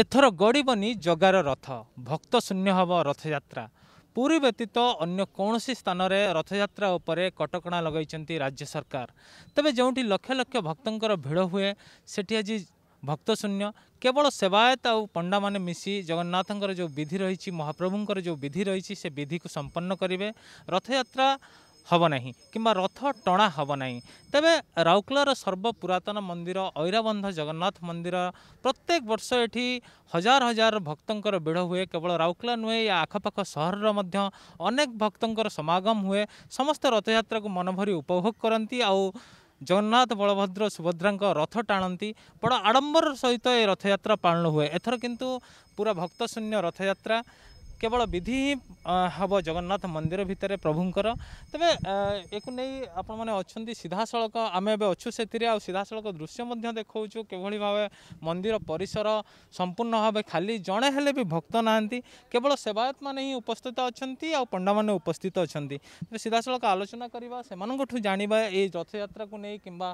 ଏଥର ଗଡ଼ିବନି ଜଗାର ରଥ ଭକ୍ତଶୂନ୍ୟ ହେବ ରଥଯାତ୍ରା ପୁରୀ ବ୍ୟତୀତ ଅନ୍ୟ କୌଣସି ସ୍ଥାନରେ ରଥଯାତ୍ରା ଉପରେ କଟକଣା ଲଗାଇଛନ୍ତି ରାଜ୍ୟ ସରକାର ତେବେ ଯେଉଁଠି ଲକ୍ଷ ଲକ୍ଷ ଭକ୍ତଙ୍କର ଭିଡ଼ ହୁଏ ସେଠି ଆଜି ଭକ୍ତଶୂନ୍ୟ କେବଳ ସେବାୟତ ଆଉ ପଣ୍ଡାମାନେ ମିଶି ଜଗନ୍ନାଥଙ୍କର ଯେଉଁ ବିଧି ରହିଛି ମହାପ୍ରଭୁଙ୍କର ଯେଉଁ ବିଧି ରହିଛି ସେ ବିଧିକୁ ସମ୍ପନ୍ନ କରିବେ ରଥଯାତ୍ରା ହେବ ନାହିଁ କିମ୍ବା ରଥ ଟଣା ହେବ ନାହିଁ ତେବେ ରାଉରକେଲାର ସର୍ବପୁରାତନ ମନ୍ଦିର ଐରାବନ୍ଧ ଜଗନ୍ନାଥ ମନ୍ଦିର ପ୍ରତ୍ୟେକ ବର୍ଷ ଏଠି ହଜାର ହଜାର ଭକ୍ତଙ୍କର ବିଡ଼ ହୁଏ କେବଳ ରାଉରକେଲା ନୁହେଁ ୟା ଆଖପାଖ ସହରର ମଧ୍ୟ ଅନେକ ଭକ୍ତଙ୍କର ସମାଗମ ହୁଏ ସମସ୍ତେ ରଥଯାତ୍ରାକୁ ମନଭରି ଉପଭୋଗ କରନ୍ତି ଆଉ ଜଗନ୍ନାଥ ବଳଭଦ୍ର ସୁଭଦ୍ରାଙ୍କ ରଥ ଟାଣନ୍ତି ବଡ଼ ଆଡ଼ମ୍ବର ସହିତ ଏ ରଥଯାତ୍ରା ପାଳନ ହୁଏ ଏଥର କିନ୍ତୁ ପୁରା ଭକ୍ତଶୂନ୍ୟ ରଥଯାତ୍ରା କେବଳ ବିଧି ହିଁ ହେବ ଜଗନ୍ନାଥ ମନ୍ଦିର ଭିତରେ ପ୍ରଭୁଙ୍କର ତେବେ ଏକୁ ନେଇ ଆପଣମାନେ ଅଛନ୍ତି ସିଧାସଳଖ ଆମେ ଏବେ ଅଛୁ ସେଥିରେ ଆଉ ସିଧାସଳଖ ଦୃଶ୍ୟ ମଧ୍ୟ ଦେଖାଉଛୁ କିଭଳି ଭାବେ ମନ୍ଦିର ପରିସର ସମ୍ପୂର୍ଣ୍ଣ ଭାବେ ଖାଲି ଜଣେ ହେଲେ ବି ଭକ୍ତ ନାହାନ୍ତି କେବଳ ସେବାୟତମାନେ ହିଁ ଉପସ୍ଥିତ ଅଛନ୍ତି ଆଉ ପଣ୍ଡାମାନେ ଉପସ୍ଥିତ ଅଛନ୍ତି ତେବେ ସିଧାସଳଖ ଆଲୋଚନା କରିବା ସେମାନଙ୍କଠୁ ଜାଣିବା ଏଇ ରଥଯାତ୍ରାକୁ ନେଇ କିମ୍ବା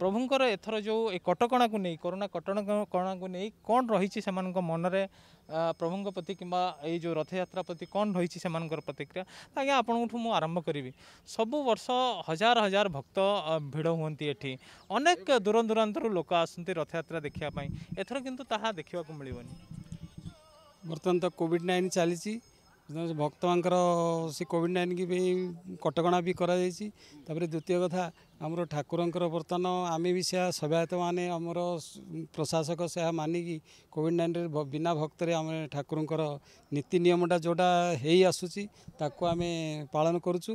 ପ୍ରଭୁଙ୍କର ଏଥର ଯେଉଁ ଏ କଟକଣାକୁ ନେଇ କରୋନା କଟକଣାକୁ ନେଇ କ'ଣ ରହିଛି ସେମାନଙ୍କ ମନରେ ପ୍ରଭୁଙ୍କ ପ୍ରତି କିମ୍ବା ଏଇ ଯେଉଁ ରଥଯାତ୍ରା ପ୍ରତି କ'ଣ ରହିଛି ସେମାନଙ୍କର ପ୍ରତିକ୍ରିୟା ଆଜ୍ଞା ଆପଣଙ୍କଠୁ ମୁଁ ଆରମ୍ଭ କରିବି ସବୁ ବର୍ଷ ହଜାର ହଜାର ଭକ୍ତ ଭିଡ଼ ହୁଅନ୍ତି ଏଠି ଅନେକ ଦୂରଦୂରାନ୍ତରୁ ଲୋକ ଆସନ୍ତି ରଥଯାତ୍ରା ଦେଖିବା ପାଇଁ ଏଥର କିନ୍ତୁ ତାହା ଦେଖିବାକୁ ମିଳିବନି ବର୍ତ୍ତମାନ ତ କୋଭିଡ଼ ନାଇନ୍ ଚାଲିଛି ଭକ୍ତମାନଙ୍କର ସେ କୋଭିଡ଼ ନାଇନ୍ ପାଇଁ କଟକଣା ବି କରାଯାଇଛି ତାପରେ ଦ୍ୱିତୀୟ କଥା ଆମର ଠାକୁରଙ୍କର ବର୍ତ୍ତମାନ ଆମେ ବି ସେୟା ସେବାୟତମାନେ ଆମର ପ୍ରଶାସକ ସେହା ମାନିକି କୋଭିଡ଼ ନାଇଣ୍ଟିନ୍ ବିନା ଭକ୍ତରେ ଆମେ ଠାକୁରଙ୍କର ନୀତି ନିୟମଟା ଯେଉଁଟା ହେଇ ଆସୁଛି ତାକୁ ଆମେ ପାଳନ କରୁଛୁ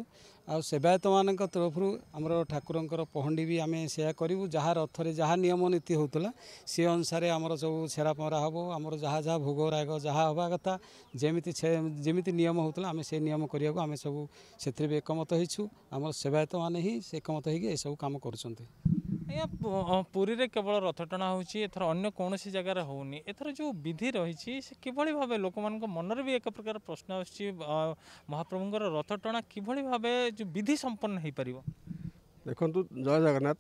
ଆଉ ସେବାୟତମାନଙ୍କ ତରଫରୁ ଆମର ଠାକୁରଙ୍କର ପହଣ୍ଡି ବି ଆମେ ସେୟା କରିବୁ ଯାହା ରଥରେ ଯାହା ନିୟମ ନୀତି ହେଉଥିଲା ସେ ଅନୁସାରେ ଆମର ସବୁ ଛେରା ହେବ ଆମର ଯାହା ଯାହା ଭୋଗ ରାଗ ଯାହା ହେବା କଥା ଯେମିତି ଯେମିତି ନିୟମ ହେଉଥିଲା ଆମେ ସେ ନିୟମ କରିବାକୁ ଆମେ ସବୁ ସେଥିରେ ବି ଏକମତ ହେଇଛୁ ଆମର ସେବାୟତମାନେ ହିଁ ସେ ଏକମତ ହେଇକି ଏସବୁ କାମ କରୁଛନ୍ତି ଆଜ୍ଞା ପୁରୀରେ କେବଳ ରଥ ଟଣା ହେଉଛି ଏଥର ଅନ୍ୟ କୌଣସି ଜାଗାରେ ହେଉନି ଏଥର ଯେଉଁ ବିଧି ରହିଛି ସେ କିଭଳି ଭାବେ ଲୋକମାନଙ୍କ ମନରେ ବି ଏକ ପ୍ରକାର ପ୍ରଶ୍ନ ଆସୁଛି ମହାପ୍ରଭୁଙ୍କର ରଥ ଟଣା କିଭଳି ଭାବେ ଯେଉଁ ବିଧି ସମ୍ପନ୍ନ ହୋଇପାରିବ ଦେଖନ୍ତୁ ଜୟ ଜଗନ୍ନାଥ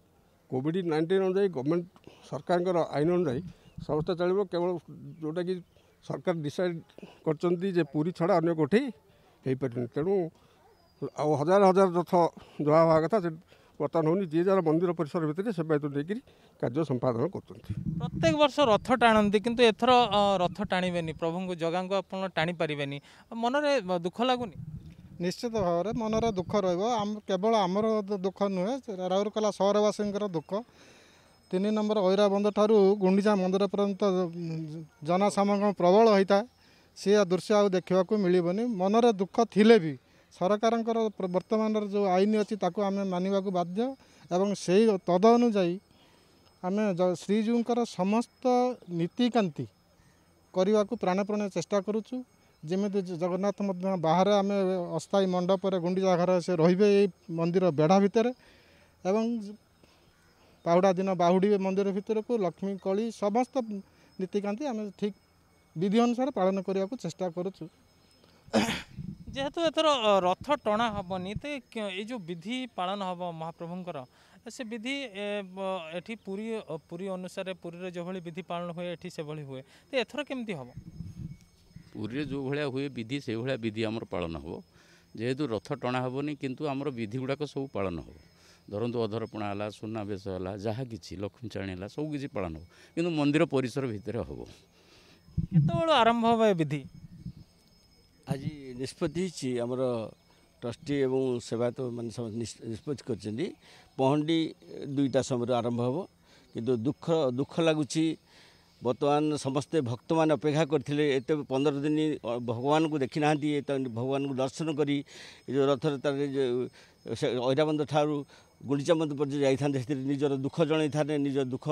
କୋଭିଡ଼ ନାଇଣ୍ଟିନ୍ ଅନୁଯାୟୀ ଗଭର୍ଣ୍ଣମେଣ୍ଟ ସରକାରଙ୍କର ଆଇନ ଅନୁଯାୟୀ ସଂସ୍ଥା ଚଳିବ କେବଳ ଯେଉଁଟାକି ସରକାର ଡିସାଇଡ଼ କରିଛନ୍ତି ଯେ ପୁରୀ ଛଡ଼ା ଅନ୍ୟ କେଉଁଠି ହେଇପାରିବନି ତେଣୁ ଆଉ ହଜାର ହଜାର ରଥ ଯୋଡ଼ା ହେବା କଥା मन्दिर कार्य सम्पादन गर्छ प्रत्येक वर्ष रथ रथ एथ टाणि प्रभु जगाको आउ टा मन दुख लागुन निश्चित भावना मन दुख दुःख र केवल आम दुःख नुहेँ राउरकेला सहरवासी दुःख तिन नम्बर ओराबन्दर ठुलो गुन्डिचा मन्दिर पर्यन्त जनसमगम प्रबल हुए दृश्य आउँदाखेरि मिल्य नि मनर दुख ले ସରକାରଙ୍କର ବର୍ତ୍ତମାନର ଯେଉଁ ଆଇନ ଅଛି ତାକୁ ଆମେ ମାନିବାକୁ ବାଧ୍ୟ ଏବଂ ସେଇ ତଦ ଅନୁଯାୟୀ ଆମେ ଶ୍ରୀଜୀଉଙ୍କର ସମସ୍ତ ନୀତିକାନ୍ତି କରିବାକୁ ପ୍ରାଣପଣେ ଚେଷ୍ଟା କରୁଛୁ ଯେମିତି ଜଗନ୍ନାଥ ମଧ୍ୟ ବାହାରେ ଆମେ ଅସ୍ଥାୟୀ ମଣ୍ଡପରେ ଗୁଣ୍ଡିଚା ଘରେ ସେ ରହିବେ ଏଇ ମନ୍ଦିର ବେଢ଼ା ଭିତରେ ଏବଂ ପାହୁଡ଼ା ଦିନ ବାହୁଡ଼ିବେ ମନ୍ଦିର ଭିତରକୁ ଲକ୍ଷ୍ମୀ କଳି ସମସ୍ତ ନୀତିକାନ୍ତି ଆମେ ଠିକ୍ ବିଧି ଅନୁସାରେ ପାଳନ କରିବାକୁ ଚେଷ୍ଟା କରୁଛୁ ଯେହେତୁ ଏଥର ରଥ ଟଣା ହେବନି ତ ଏଇ ଯେଉଁ ବିଧି ପାଳନ ହେବ ମହାପ୍ରଭୁଙ୍କର ସେ ବିଧି ଏଠି ପୁରୀ ପୁରୀ ଅନୁସାରେ ପୁରୀରେ ଯେଉଁଭଳି ବିଧି ପାଳନ ହୁଏ ଏଠି ସେଭଳି ହୁଏ ତ ଏଥର କେମିତି ହେବ ପୁରୀରେ ଯେଉଁ ଭଳିଆ ହୁଏ ବିଧି ସେଇଭଳିଆ ବିଧି ଆମର ପାଳନ ହେବ ଯେହେତୁ ରଥ ଟଣା ହେବନି କିନ୍ତୁ ଆମର ବିଧି ଗୁଡ଼ାକ ସବୁ ପାଳନ ହେବ ଧରନ୍ତୁ ଅଧରପଣା ହେଲା ସୁନାବେଶ ହେଲା ଯାହା କିଛି ଲକ୍ଷ୍ମୀଚାରଣୀ ହେଲା ସବୁ କିଛି ପାଳନ ହେବ କିନ୍ତୁ ମନ୍ଦିର ପରିସର ଭିତରେ ହେବ କେତେବେଳୁ ଆରମ୍ଭ ହେବ ଏ ବିଧି ଆଜି ନିଷ୍ପତ୍ତି ହେଇଛି ଆମର ଟ୍ରଷ୍ଟି ଏବଂ ସେବାୟତ ମାନେ ନିଷ୍ପତ୍ତି କରିଛନ୍ତି ପହଣ୍ଡି ଦୁଇଟା ସମୟରେ ଆରମ୍ଭ ହେବ କିନ୍ତୁ ଦୁଃଖ ଦୁଃଖ ଲାଗୁଛି ବର୍ତ୍ତମାନ ସମସ୍ତେ ଭକ୍ତମାନେ ଅପେକ୍ଷା କରିଥିଲେ ଏତେ ପନ୍ଦର ଦିନ ଭଗବାନଙ୍କୁ ଦେଖିନାହାନ୍ତି ଭଗବାନଙ୍କୁ ଦର୍ଶନ କରି ଏ ଯେଉଁ ରଥଯାତ୍ରାରେ ଅଇରାବନ୍ଧ ଠାରୁ गुणिचा मन्दिर पर्या जाइँ त्यो निज दुःख जनता निज दुःख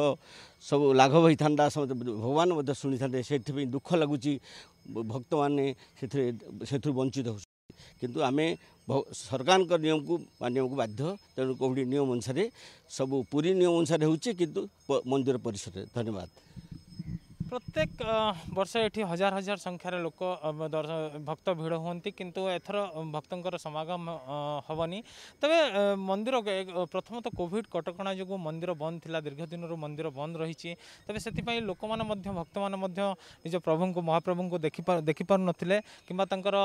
सबै लाघव भगवान् शुनिप दुःख लागु भक्त म वञ्चित हुन्छ कि आमे सरकारको नियमको मान्नु बाध्य त नियमअनुसार सबै पुरी नियमअनुसार हेर्छु किंतु मन्दिर परिसर धन्यवाद ପ୍ରତ୍ୟେକ ବର୍ଷ ଏଠି ହଜାର ହଜାର ସଂଖ୍ୟାରେ ଲୋକ ଭକ୍ତ ଭିଡ଼ ହୁଅନ୍ତି କିନ୍ତୁ ଏଥର ଭକ୍ତଙ୍କର ସମାଗମ ହେବନି ତେବେ ମନ୍ଦିର ପ୍ରଥମତଃ କୋଭିଡ଼ କଟକଣା ଯୋଗୁଁ ମନ୍ଦିର ବନ୍ଦ ଥିଲା ଦୀର୍ଘ ଦିନରୁ ମନ୍ଦିର ବନ୍ଦ ରହିଛି ତେବେ ସେଥିପାଇଁ ଲୋକମାନେ ମଧ୍ୟ ଭକ୍ତମାନେ ମଧ୍ୟ ନିଜ ପ୍ରଭୁଙ୍କୁ ମହାପ୍ରଭୁଙ୍କୁ ଦେଖିପାରୁନଥିଲେ କିମ୍ବା ତାଙ୍କର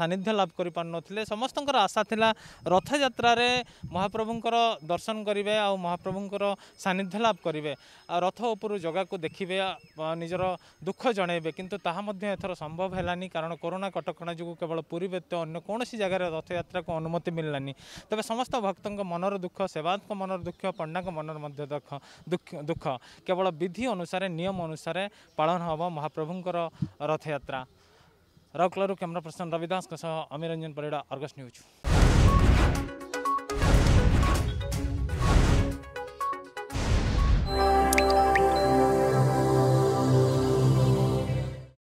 ସାନ୍ନିଧ୍ୟ ଲାଭ କରିପାରୁନଥିଲେ ସମସ୍ତଙ୍କର ଆଶା ଥିଲା ରଥଯାତ୍ରାରେ ମହାପ୍ରଭୁଙ୍କର ଦର୍ଶନ କରିବେ ଆଉ ମହାପ୍ରଭୁଙ୍କର ସାନ୍ନିଧ୍ୟ ଲାଭ କରିବେ ରଥ ଉପରୁ ଜଗାକୁ ଦେଖିବେ ନିଜର ଦୁଃଖ ଜଣାଇବେ କିନ୍ତୁ ତାହା ମଧ୍ୟ ଏଥର ସମ୍ଭବ ହେଲାନି କାରଣ କରୋନା କଟକଣା ଯୋଗୁଁ କେବଳ ପୁରୀ ବ୍ୟତୀତ ଅନ୍ୟ କୌଣସି ଜାଗାରେ ରଥଯାତ୍ରାକୁ ଅନୁମତି ମିଳିଲାନି ତେବେ ସମସ୍ତ ଭକ୍ତଙ୍କ ମନର ଦୁଃଖ ସେବାୟତଙ୍କ ମନର ଦୁଃଖ ପଣ୍ଡାଙ୍କ ମନର ମଧ୍ୟ ଦୁଃଖ ଦୁଃଖ କେବଳ ବିଧି ଅନୁସାରେ ନିୟମ ଅନୁସାରେ ପାଳନ ହେବ ମହାପ୍ରଭୁଙ୍କର ରଥଯାତ୍ରା ରାଉରକେଲାରୁ କ୍ୟାମେରା ପର୍ସନ୍ ରବି ଦାସଙ୍କ ସହ ଅମିରଞ୍ଜନ ପରିଡ଼ା ଅର୍ଗସ୍ ନ୍ୟୁଜ୍